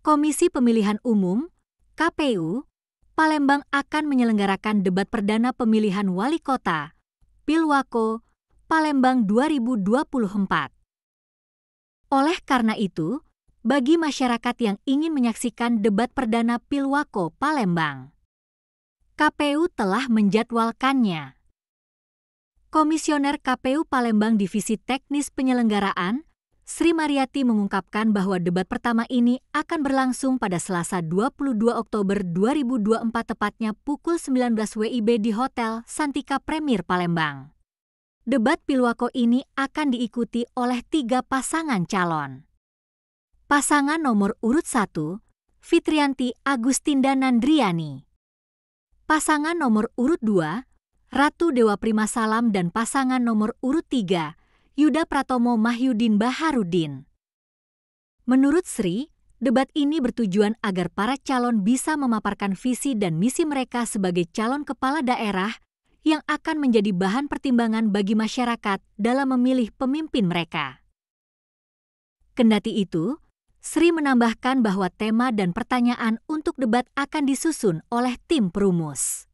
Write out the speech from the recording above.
Komisi Pemilihan Umum (KPU) Palembang akan menyelenggarakan debat perdana pemilihan wali kota Pilwako Palembang 2024. Oleh karena itu, bagi masyarakat yang ingin menyaksikan debat perdana Pilwako Palembang, KPU telah menjadwalkannya. Komisioner KPU Palembang Divisi Teknis Penyelenggaraan Sri Mariati mengungkapkan bahwa debat pertama ini akan berlangsung pada Selasa 22 Oktober 2024 tepatnya pukul 19 WIB di Hotel Santika Premier Palembang. Debat Pilwako ini akan diikuti oleh tiga pasangan calon. Pasangan nomor urut 1, Fitrianti Agustinda Nandriani. Pasangan nomor urut 2, Ratu Dewa Prima Salam dan pasangan nomor urut 3, Yuda Pratomo Mahyudin Baharudin. Menurut Sri, debat ini bertujuan agar para calon bisa memaparkan visi dan misi mereka sebagai calon kepala daerah yang akan menjadi bahan pertimbangan bagi masyarakat dalam memilih pemimpin mereka. Kendati itu, Sri menambahkan bahwa tema dan pertanyaan untuk debat akan disusun oleh tim perumus.